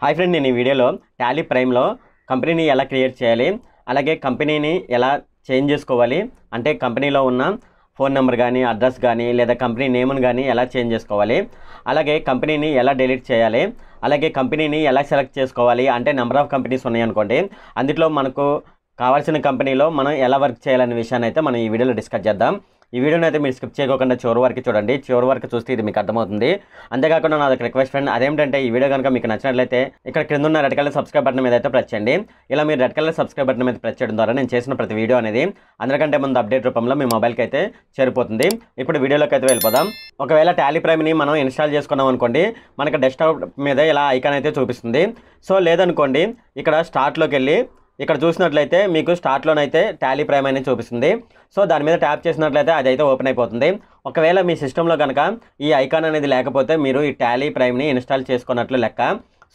hi friend నేను ఈ వీడియోలో ట్యాలీ ప్రైమ్లో కంపెనీని ఎలా క్రియేట్ చేయాలి అలాగే కంపెనీని ఎలా చేంజ్ చేసుకోవాలి అంటే కంపెనీలో ఉన్న ఫోన్ నెంబర్ కానీ అడ్రస్ కానీ లేదా కంపెనీ నేమ్ను కానీ ఎలా చేంజ్ చేసుకోవాలి అలాగే కంపెనీని ఎలా డిలీట్ చేయాలి అలాగే కంపెనీని ఎలా సెలెక్ట్ చేసుకోవాలి అంటే నెంబర్ ఆఫ్ కంపెనీస్ ఉన్నాయనుకోండి అందులో మనకు కావాల్సిన కంపెనీలో మనం ఎలా వర్క్ చేయాలనే విషయాన్ని అయితే మనం ఈ వీడియోలో డిస్కస్ చేద్దాం ఈ వీడియోని అయితే మీరు స్కిప్ చేయకుండా చివరి వరకు చూడండి చివరి వరకు చూస్తే ఇది మీకు అర్థమవుతుంది అంతేకాకుండా నాకు రిక్వెస్ట్ ఫ్రెండ్ అదేంటంటే ఈ వీడియో కనుక మీకు నచ్చినట్లయితే ఇక్కడ క్రింద ఉన్న రెడ్ కలర్ సబ్స్క్రైబ్ బటన్ మీద అయితే ప్రెస్ చేయండి ఇలా మీరు రెడ్ కలర్ సబ్స్క్రైబ్ బటన్ మీద ప్రెస్ చేయడం ద్వారా నేను చేసిన ప్రతి వీడియో అనేది అందరికంటే ముందు అప్డేట్ రూపంలో మీ మొబైల్కి అయితే చేరిపోతుంది ఇప్పుడు వీడియోలోకి అయితే వెళ్ళిపోదాం ఒకవేళ టాలీ ప్రైమ్ని మనం ఇన్స్టాల్ చేసుకున్నాం అనుకోండి మనకు డెస్క్టాప్ మీద ఇలా ఐకాన్ అయితే చూపిస్తుంది సో లేదనుకోండి ఇక్కడ స్టార్ట్లోకి వెళ్ళి ఇక్కడ చూసినట్లయితే మీకు స్టార్ట్లోనైతే టాలీ ప్రైమ్ అనేది చూపిస్తుంది సో దాని మీద ట్యాప్ చేసినట్లయితే అది అయితే ఓపెన్ అయిపోతుంది ఒకవేళ మీ సిస్టంలో కనుక ఈ ఐకాన్ అనేది లేకపోతే మీరు ఈ టాలీ ప్రైమ్ని ఇన్స్టాల్ చేసుకున్నట్లు లెక్క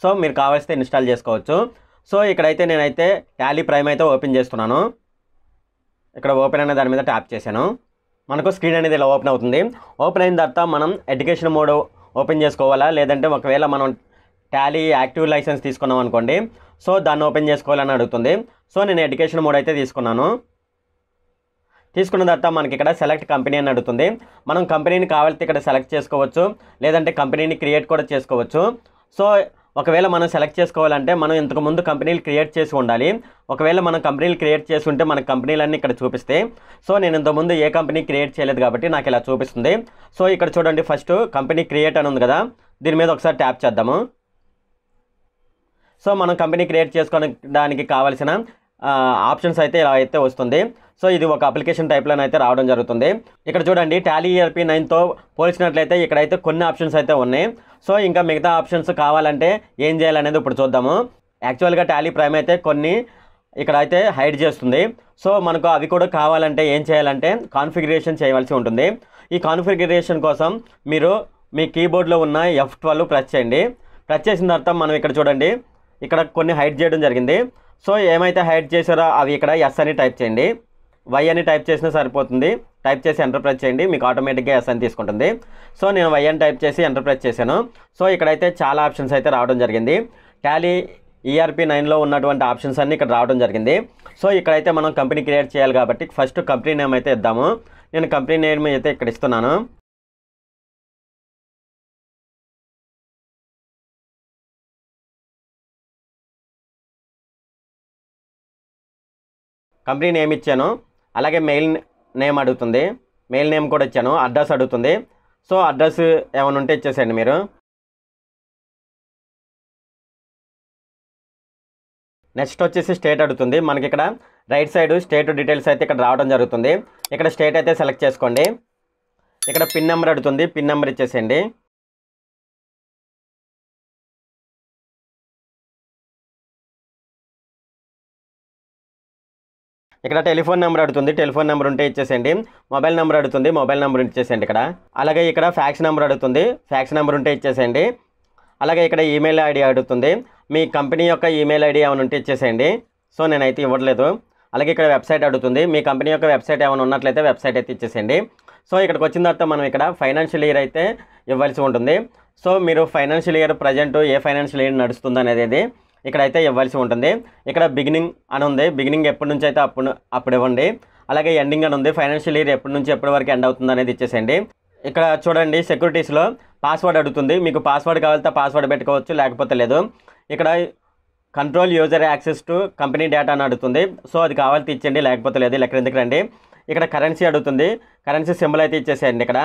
సో మీరు కావాల్సి ఇన్స్టాల్ చేసుకోవచ్చు సో ఇక్కడైతే నేనైతే టాలీ ప్రైమ్ అయితే ఓపెన్ చేస్తున్నాను ఇక్కడ ఓపెన్ అనే దాని మీద ట్యాప్ చేశాను మనకు స్క్రీన్ అనేది ఇలా ఓపెన్ అవుతుంది ఓపెన్ అయిన తర్వాత మనం ఎడ్యుకేషన్ మోడ్ ఓపెన్ చేసుకోవాలా లేదంటే ఒకవేళ మనం టాలీ యాక్టివ్ లైసెన్స్ తీసుకున్నాం అనుకోండి సో దాన్ని ఓపెన్ చేసుకోవాలని అడుగుతుంది సో నేను ఎడ్యుకేషన్ మోడ్ అయితే తీసుకున్నాను తీసుకున్న తర్వాత మనకి ఇక్కడ సెలెక్ట్ కంపెనీ అని అడుగుతుంది మనం కంపెనీని కావాలితే ఇక్కడ సెలెక్ట్ చేసుకోవచ్చు లేదంటే కంపెనీని క్రియేట్ కూడా చేసుకోవచ్చు సో ఒకవేళ మనం సెలెక్ట్ చేసుకోవాలంటే మనం ఇంతకుముందు కంపెనీలు క్రియేట్ చేసి ఉండాలి ఒకవేళ మనం కంపెనీలు క్రియేట్ చేసి ఉంటే మన కంపెనీలన్నీ ఇక్కడ చూపిస్తే సో నేను ఇంతకుముందు ఏ కంపెనీ క్రియేట్ చేయలేదు కాబట్టి నాకు ఇలా చూపిస్తుంది సో ఇక్కడ చూడండి ఫస్ట్ కంపెనీ క్రియేట్ అని ఉంది కదా దీని మీద ఒకసారి ట్యాప్ చేద్దాము సో మనం కంపెనీ క్రియేట్ చేసుకోవడానికి కావాల్సిన ఆప్షన్స్ అయితే ఇలా అయితే వస్తుంది సో ఇది ఒక అప్లికేషన్ టైప్లోనే అయితే రావడం జరుగుతుంది ఇక్కడ చూడండి టాలీ ఈఆర్పీ నైన్తో పోల్చినట్లయితే ఇక్కడైతే కొన్ని ఆప్షన్స్ అయితే ఉన్నాయి సో ఇంకా మిగతా ఆప్షన్స్ కావాలంటే ఏం చేయాలనేది ఇప్పుడు చూద్దాము యాక్చువల్గా టాలీ ప్రైమ్ అయితే కొన్ని ఇక్కడ అయితే హైడ్ చేస్తుంది సో మనకు అవి కూడా కావాలంటే ఏం చేయాలంటే కాన్ఫిగరేషన్ చేయవలసి ఉంటుంది ఈ కాన్ఫిగరేషన్ కోసం మీరు మీ కీబోర్డ్లో ఉన్న ఎఫ్ ట్వెల్వ్ ప్రెస్ చేయండి ప్రెస్ చేసిన తర్వాత మనం ఇక్కడ చూడండి ఇక్కడ కొన్ని హైట్ చేయడం జరిగింది సో ఏమైతే హైట్ చేశారో అవి ఇక్కడ ఎస్ అని టైప్ చేయండి వై అని టైప్ చేసినా సరిపోతుంది టైప్ చేసి ఎంటర్ ప్రెస్ చేయండి మీకు ఆటోమేటిక్గా ఎస్ అని తీసుకుంటుంది సో నేను వై అని టైప్ చేసి ఎంటర్ ప్రెస్ చేశాను సో ఇక్కడైతే చాలా ఆప్షన్స్ అయితే రావడం జరిగింది టాలీ ఈఆర్పి నైన్లో ఉన్నటువంటి ఆప్షన్స్ అన్నీ ఇక్కడ రావడం జరిగింది సో ఇక్కడైతే మనం కంపెనీ క్రియేట్ చేయాలి కాబట్టి ఫస్ట్ కంపెనీ నేమ్ అయితే ఇద్దాము నేను కంపెనీ నేమ్ అయితే ఇక్కడ ఇస్తున్నాను కంపెనీ నేమ్ ఇచ్చాను అలాగే మెయిల్ నేమ్ అడుగుతుంది మెయిల్ నేమ్ కూడా ఇచ్చాను అడ్రస్ అడుగుతుంది సో అడ్రస్ ఏమైనా ఉంటే ఇచ్చేసేయండి మీరు నెక్స్ట్ వచ్చేసి స్టేట్ అడుగుతుంది మనకి ఇక్కడ రైట్ సైడ్ స్టేట్ డీటెయిల్స్ అయితే ఇక్కడ రావడం జరుగుతుంది ఇక్కడ స్టేట్ అయితే సెలెక్ట్ చేసుకోండి ఇక్కడ పిన్ నెంబర్ అడుగుతుంది పిన్ నెంబర్ ఇచ్చేసేయండి ఇక్కడ టెలిఫోన్ నెంబర్ అడుగుతుంది టెలిఫోన్ నెంబర్ ఉంటే ఇచ్చేసేయండి మొబైల్ నెంబర్ అడుగుతుంది మొబైల్ నెంబర్ ఇచ్చేసేయండి ఇక్కడ అలాగే ఇక్కడ ఫ్యాక్స్ నెంబర్ అడుగుతుంది ఫ్యాక్స్ నెంబర్ ఉంటే ఇచ్చేసేయండి అలాగే ఇక్కడ ఈమెయిల్ ఐడి అడుగుతుంది మీ కంపెనీ యొక్క ఈమెయిల్ ఐడి ఏమైనా ఉంటే ఇచ్చేసేయండి సో నేనైతే ఇవ్వట్లేదు అలాగే ఇక్కడ వెబ్సైట్ అడుగుతుంది మీ కంపెనీ యొక్క వెబ్సైట్ ఏమైనా ఉన్నట్లయితే వెబ్సైట్ అయితే ఇచ్చేసేయండి సో ఇక్కడికి వచ్చిన తర్వాత మనం ఇక్కడ ఫైనాన్షియల్ ఇయర్ అయితే ఇవ్వాల్సి ఉంటుంది సో మీరు ఫైనాన్షియల్ ఇయర్ ప్రజెంట్ ఏ ఫైనాన్షియల్ ఇయర్ నడుస్తుంది అనేది ఇక్కడైతే ఇవ్వాల్సి ఉంటుంది ఇక్కడ బిగినింగ్ అని ఉంది బిగినింగ్ ఎప్పటి నుంచి అయితే అప్పుడు అప్పుడు ఇవ్వండి అలాగే ఎండింగ్ అని ఉంది ఫైనాన్షియల్ ఇయర్ ఎప్పటి నుంచి ఎప్పటి వరకు ఎండ్ అవుతుంది అనేది ఇచ్చేసేయండి ఇక్కడ చూడండి సెక్యూరిటీస్లో పాస్వర్డ్ అడుగుతుంది మీకు పాస్వర్డ్ కావాలితే పాస్వర్డ్ పెట్టుకోవచ్చు లేకపోతే లేదు ఇక్కడ control user access to company data అని అడుగుతుంది సో అది కావాలితే ఇచ్చండి లేకపోతే లేదు ఇక్కడ ఎందుకు రండి ఇక్కడ కరెన్సీ అడుగుతుంది కరెన్సీ సింబల్ అయితే ఇచ్చేసేయండి ఇక్కడ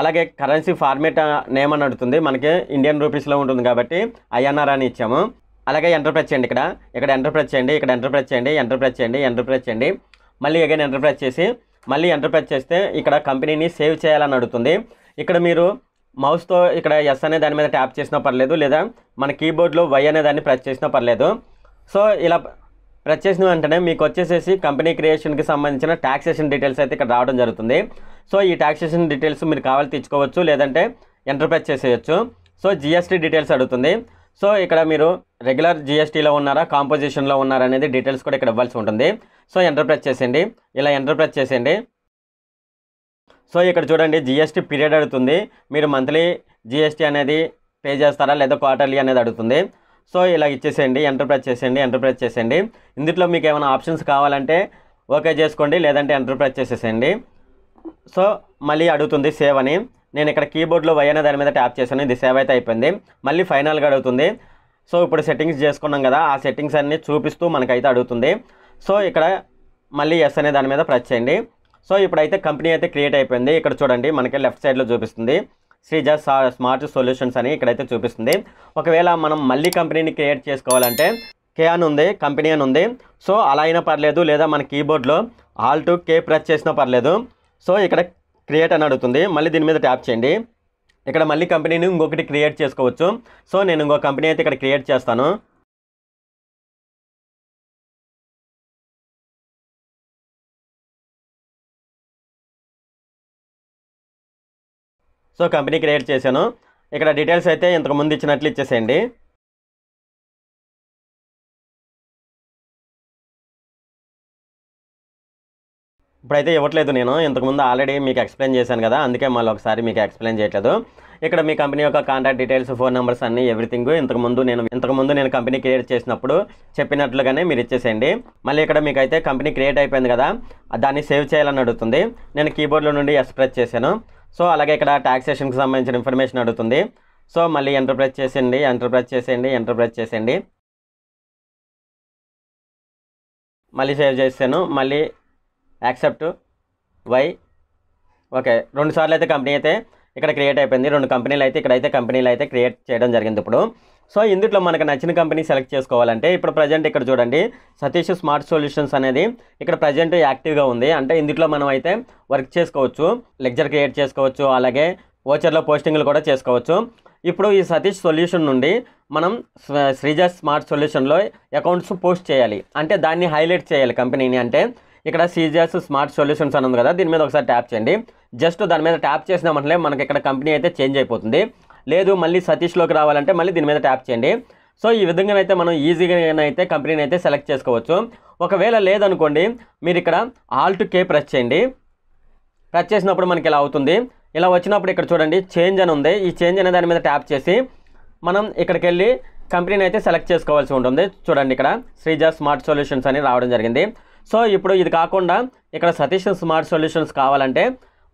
అలాగే కరెన్సీ ఫార్మేట్ నేమ్ అని అడుగుతుంది మనకి ఇండియన్ రూపీస్లో ఉంటుంది కాబట్టి ఐఎన్ఆర్ అని ఇచ్చాము అలాగే ఎంటర్ ప్రెస్ చేయండి ఇక్కడ ఇక్కడ ఎంటర్ ప్రెస్ చేయండి ఇక్కడ ఎంటర్ ప్రెస్ చేయండి ఎంటర్ ప్రెస్ చేయండి ఎంటర్ ప్రెస్ చేయండి మళ్ళీ అగైన్ ఎంటర్ ప్రెస్ చేసి మళ్ళీ ఎంటర్ ప్రెస్ చేస్తే ఇక్కడ కంపెనీని సేవ్ చేయాలని అడుగుతుంది ఇక్కడ మీరు మౌస్తో ఇక్కడ ఎస్ అనే దాని మీద ట్యాప్ చేసినా పర్లేదు లేదా మన కీబోర్డ్లో వై అనే దాన్ని ప్రెస్ చేసినా పర్లేదు సో ఇలా ప్రెస్ చేసిన వెంటనే మీకు వచ్చేసేసి కంపెనీ క్రియేషన్కి సంబంధించిన ట్యాక్సేషన్ డీటెయిల్స్ అయితే ఇక్కడ రావడం జరుగుతుంది సో ఈ ట్యాక్సేషన్ డీటెయిల్స్ మీరు కావాలి తెచ్చుకోవచ్చు లేదంటే ఎంటర్ ప్రెస్ చేసేయచ్చు సో జిఎస్టీ డీటెయిల్స్ అడుగుతుంది సో ఇక్కడ మీరు రెగ్యులర్ జిఎస్టీలో ఉన్నారా కాంపోజిషన్లో ఉన్నారా అనేది డీటెయిల్స్ కూడా ఇక్కడ ఇవ్వాల్సి ఉంటుంది సో ఎంటర్ప్రైజ్ చేసేయండి ఇలా ఎంటర్ప్రైజ్ చేసేయండి సో ఇక్కడ చూడండి జిఎస్టీ పీరియడ్ అడుగుతుంది మీరు మంత్లీ జిఎస్టీ అనేది పే చేస్తారా లేదా క్వార్టర్లీ అనేది అడుగుతుంది సో ఇలా ఇచ్చేసేయండి ఎంటర్ప్రైజ్ చేసేయండి ఎంటర్ప్రైజ్ చేసేయండి ఇందులో మీకు ఏమైనా ఆప్షన్స్ కావాలంటే ఓకే చేసుకోండి లేదంటే ఎంటర్ప్రైజ్ చేసేసేయండి సో మళ్ళీ అడుగుతుంది సేవ్ అని నేను ఇక్కడ కీబోర్డ్లో వై అనే దాని మీద ట్యాప్ చేశాను ఇది సేవ్ అయితే అయిపోయింది మళ్ళీ ఫైనల్గా అడుగుతుంది సో ఇప్పుడు సెట్టింగ్స్ చేసుకున్నాం కదా ఆ సెట్టింగ్స్ అన్ని చూపిస్తూ మనకైతే అడుగుతుంది సో ఇక్కడ మళ్ళీ ఎస్ అనే దాని మీద ప్రెస్ చేయండి సో ఇప్పుడైతే కంపెనీ అయితే క్రియేట్ అయిపోయింది ఇక్కడ చూడండి మనకి లెఫ్ట్ సైడ్లో చూపిస్తుంది శ్రీజ స్మార్ట్ సొల్యూషన్స్ అని ఇక్కడైతే చూపిస్తుంది ఒకవేళ మనం మళ్ళీ కంపెనీని క్రియేట్ చేసుకోవాలంటే కే అని ఉంది కంపెనీ అని ఉంది సో అలా అయినా పర్లేదు లేదా మన కీబోర్డ్లో ఆల్ టు కే ప్రెస్ చేసినా పర్లేదు సో ఇక్కడ క్రియేట్ అని అడుగుతుంది మళ్ళీ దీని మీద ట్యాప్ చేయండి ఇక్కడ మళ్ళీ కంపెనీని ఇంకొకటి క్రియేట్ చేసుకోవచ్చు సో నేను ఇంకో కంపెనీ అయితే ఇక్కడ క్రియేట్ చేస్తాను సో కంపెనీ క్రియేట్ చేశాను ఇక్కడ డీటెయిల్స్ అయితే ఇంతకుముందు ఇచ్చినట్లు ఇచ్చేసేయండి ఇప్పుడైతే ఇవ్వట్లేదు నేను ఇంతకుముందు ఆల్రెడీ మీకు ఎక్స్ప్లెయిన్ చేశాను కదా అందుకే మళ్ళీ ఒకసారి మీకు ఎక్స్ప్లెయిన్ చేయట్లేదు ఇక్కడ మీ కంపెనీ యొక్క కాంటాక్ట్ డీటెయిల్స్ ఫోన్ నెంబర్స్ అన్నీ ఎవ్రీథింగ్ ఇంతకుముందు నేను ఇంతకుముందు నేను కంపెనీ క్రియేట్ చేసినప్పుడు చెప్పినట్లుగానే మీరు ఇచ్చేసేయండి మళ్ళీ ఇక్కడ మీకైతే కంపెనీ క్రియేట్ అయిపోయింది కదా దాన్ని సేవ్ చేయాలని అడుగుతుంది నేను కీబోర్డ్లో నుండి ఎక్స్ప్రెస్ చేశాను సో అలాగే ఇక్కడ ట్యాక్సేషన్కి సంబంధించిన ఇన్ఫర్మేషన్ అడుగుతుంది సో మళ్ళీ ఎంటర్ప్రైజ్ చేసేయండి ఎంటర్ప్రైజ్ చేసేయండి ఎంటర్ప్రైజ్ చేసేయండి మళ్ళీ సేవ్ చేసాను మళ్ళీ యాక్సెప్ట్ వై ఓకే రెండు సార్లు అయితే కంపెనీ అయితే ఇక్కడ క్రియేట్ అయిపోయింది రెండు కంపెనీలు అయితే ఇక్కడైతే కంపెనీలు అయితే క్రియేట్ చేయడం జరిగింది ఇప్పుడు సో ఇందులో మనకు నచ్చిన కంపెనీ సెలెక్ట్ చేసుకోవాలంటే ఇప్పుడు ప్రజెంట్ ఇక్కడ చూడండి సతీష్ స్మార్ట్ సొల్యూషన్స్ అనేది ఇక్కడ ప్రజెంట్ యాక్టివ్గా ఉంది అంటే ఇందులో మనం అయితే వర్క్ చేసుకోవచ్చు లెక్చర్ క్రియేట్ చేసుకోవచ్చు అలాగే ఓచర్లో పోస్టింగ్లు కూడా చేసుకోవచ్చు ఇప్పుడు ఈ సతీష్ సొల్యూషన్ నుండి మనం శ్రీజ స్మార్ట్ సొల్యూషన్లో అకౌంట్స్ పోస్ట్ చేయాలి అంటే దాన్ని హైలైట్ చేయాలి కంపెనీని అంటే ఇక్కడ సీజియస్ స్మార్ట్ సొల్యూషన్స్ అని ఉంది కదా దీని మీద ఒకసారి ట్యాప్ చేయండి జస్ట్ దాని మీద ట్యాప్ చేసినామంటే మనకి ఇక్కడ కంపెనీ అయితే చేంజ్ అయిపోతుంది లేదు మళ్ళీ సతీష్లోకి రావాలంటే మళ్ళీ దీని మీద ట్యాప్ చేయండి సో ఈ విధంగానైతే మనం ఈజీగానైతే కంపెనీని అయితే సెలెక్ట్ చేసుకోవచ్చు ఒకవేళ లేదనుకోండి మీరు ఇక్కడ ఆల్ట్ కే ప్రెస్ చేయండి ప్రెస్ చేసినప్పుడు మనకి ఇలా అవుతుంది ఇలా వచ్చినప్పుడు ఇక్కడ చూడండి చేంజ్ అని ఉంది ఈ చేంజ్ అనే దాని మీద ట్యాప్ చేసి మనం ఇక్కడికి వెళ్ళి కంపెనీని అయితే సెలెక్ట్ చేసుకోవాల్సి ఉంటుంది చూడండి ఇక్కడ శ్రీజ స్మార్ట్ సొల్యూషన్స్ అని రావడం జరిగింది సో ఇప్పుడు ఇది కాకుండా ఇక్కడ సతీష్ స్మార్ట్ సొల్యూషన్స్ కావాలంటే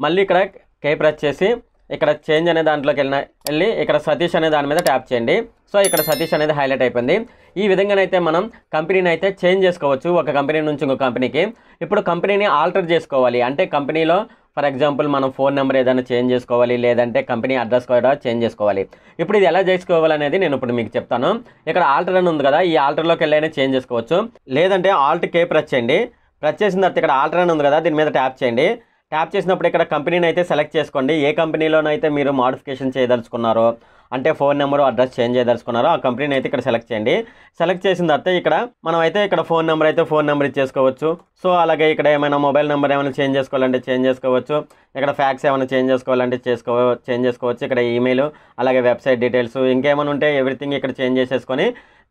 మళ్ళీ ఇక్కడ కే ప్రెస్ చేసి ఇక్కడ చేంజ్ అనే దాంట్లోకి వెళ్ళిన వెళ్ళి ఇక్కడ సతీష్ అనే దాని మీద ట్యాప్ చేయండి సో ఇక్కడ సతీష్ అనేది హైలైట్ అయిపోయింది ఈ విధంగానైతే మనం కంపెనీని అయితే చేంజ్ చేసుకోవచ్చు ఒక కంపెనీ నుంచి ఇంకో కంపెనీకి ఇప్పుడు కంపెనీని ఆల్టర్ చేసుకోవాలి అంటే కంపెనీలో ఫర్ ఎగ్జాంపుల్ మనం ఫోన్ నెంబర్ ఏదైనా చేంజ్ చేసుకోవాలి లేదంటే కంపెనీ అడ్రస్ కూడా చేంజ్ చేసుకోవాలి ఇప్పుడు ఇది ఎలా చేసుకోవాలనేది నేను ఇప్పుడు మీకు చెప్తాను ఇక్కడ ఆల్టర్ అని ఉంది కదా ఈ ఆల్టర్లోకి వెళ్ళైనా చేంజ్ చేసుకోవచ్చు లేదంటే ఆల్ట్ కే ప్రెస్ చేయండి ప్రెస్ చేసిన తర్వాత ఇక్కడ ఆల్టర్ అని ఉంది కదా దీని మీద ట్యాప్ చేయండి ట్యాప్ చేసినప్పుడు ఇక్కడ కంపెనీని అయితే సెలెక్ట్ చేసుకోండి ఏ కంపెనీలోనైతే మీరు మాడిఫికేషన్ చేయదలుచుకున్నారో అంటే ఫోన్ నెంబర్ అడ్రస్ చేంజ్ చేయదలుచుకున్నారో ఆ కంపెనీని అయితే ఇక్కడ సెలెక్ట్ చేయండి సెలెక్ట్ చేసిన తర్వాత ఇక్కడ మనం అయితే ఇక్కడ ఫోన్ నెంబర్ అయితే ఫోన్ నెంబర్ ఇచ్చేసుకోవచ్చు సో అలాగే ఇక్కడ ఏమైనా మొబైల్ నెంబర్ ఏమైనా చేంజ్ చేసుకోవాలంటే చేంజ్ చేసుకోవచ్చు ఇక్కడ ఫ్యాక్స్ ఏమైనా చేంజ్ చేసుకోవాలంటే చేసుకో చేంజ్ చేసుకోవచ్చు ఇక్కడ ఈమెయిల్ అలాగే వెబ్సైట్ డీటెయిల్స్ ఇంకేమైనా ఉంటే ఎవ్రీథింగ్ ఇక్కడ చేంజ్ చేసేసుకొని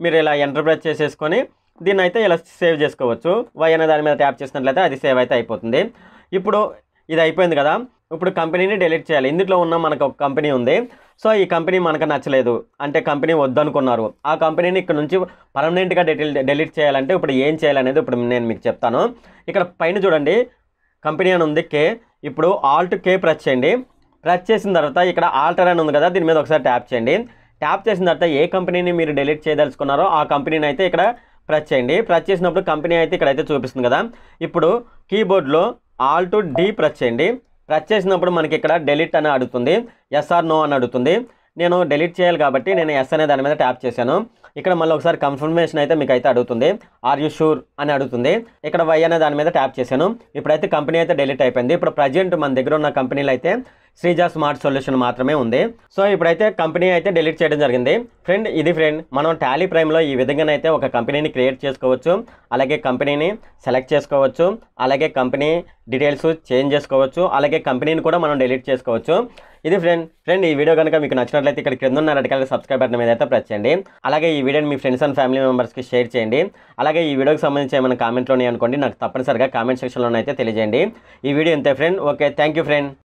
మీరు ఇలా ఎంటర్ప్రైజ్ చేసేసుకొని దీన్ని అయితే ఇలా సేవ్ చేసుకోవచ్చు వై అనే దాని మీద ట్యాప్ చేసినట్లయితే అది సేవ్ అయితే అయిపోతుంది ఇప్పుడు ఇది అయిపోయింది కదా ఇప్పుడు కంపెనీని డిలీట్ చేయాలి ఇందులో ఉన్న మనకు ఒక కంపెనీ ఉంది సో ఈ కంపెనీ మనకు నచ్చలేదు అంటే కంపెనీ వద్దనుకున్నారు ఆ కంపెనీని ఇక్కడ నుంచి పర్మనెంట్గా డెటిల్ డెలీట్ చేయాలంటే ఇప్పుడు ఏం చేయాలనేది ఇప్పుడు నేను మీకు చెప్తాను ఇక్కడ పైన చూడండి కంపెనీ అని ఉంది కే ఇప్పుడు ఆల్ట్ కే ప్రెస్ చేయండి ప్రెస్ చేసిన తర్వాత ఇక్కడ ఆల్టర్ అని ఉంది కదా దీని మీద ఒకసారి ట్యాప్ చేయండి ట్యాప్ చేసిన తర్వాత ఏ కంపెనీని మీరు డెలీట్ చేయదలుచుకున్నారో ఆ కంపెనీని అయితే ఇక్కడ ప్రెస్ చేయండి ప్రెస్ చేసినప్పుడు కంపెనీ అయితే ఇక్కడైతే చూపిస్తుంది కదా ఇప్పుడు కీబోర్డ్లో ఆల్ టు డి ప్రెస్ చేయండి ప్రెస్ చేసినప్పుడు మనకి ఇక్కడ డెలిట్ అని అడుగుతుంది ఎస్ఆర్ నో అని అడుగుతుంది నేను డెలీట్ చేయాలి కాబట్టి నేను ఎస్ అనే దాని మీద ట్యాప్ చేశాను ఇక్కడ మళ్ళీ ఒకసారి కన్ఫర్మేషన్ అయితే మీకు అయితే అడుగుతుంది ఆర్ యూ షూర్ అని అడుగుతుంది ఇక్కడ వై అనే దాని మీద ట్యాప్ చేశాను ఇప్పుడైతే కంపెనీ అయితే డెలిట్ అయిపోయింది ఇప్పుడు ప్రజెంట్ మన దగ్గర ఉన్న కంపెనీలు అయితే శ్రీజ స్మార్ట్ సొల్యూషన్ మాత్రమే ఉంది సో ఇప్పుడైతే కంపెనీ అయితే డిలీట్ చేయడం జరిగింది ఫ్రెండ్ ఇది ఫ్రెండ్ మనం టాలీ ప్రైమ్లో ఈ విధంగానైతే ఒక కంపెనీని క్రియేట్ చేసుకోవచ్చు అలాగే కంపెనీని సెలెక్ట్ చేసుకోవచ్చు అలాగే కంపెనీ డీటెయిల్స్ చేంజ్ చేసుకోవచ్చు అలాగే కంపెనీని కూడా మనం డిలీట్ చేసుకోవచ్చు ఇది ఫ్రెండ్ ఫ్రెండ్ ఈ వీడియో కనుక మీకు నచ్చినట్లయితే ఇక్కడ క్రింద ఉన్న రెడ్ కలర్ సబ్స్క్రైబ్ బటన్ మీద అయితే ప్రెస్ చేయండి అలాగే ఈ వీడియోని మీ ఫ్రెండ్స్ అండ్ ఫ్యామిలీ మెంబర్స్కి షేర్ చేయండి అలాగే ఈ వీడియోకి సంబంధించి ఏమైనా కామెంట్లోనే అనుకోండి నాకు తప్పనిసరిగా కామెంట్ సెక్షన్లోనైతే తెలియజేయండి ఈ వీడియో ఇంతే ఫ్రెండ్ ఓకే థ్యాంక్ ఫ్రెండ్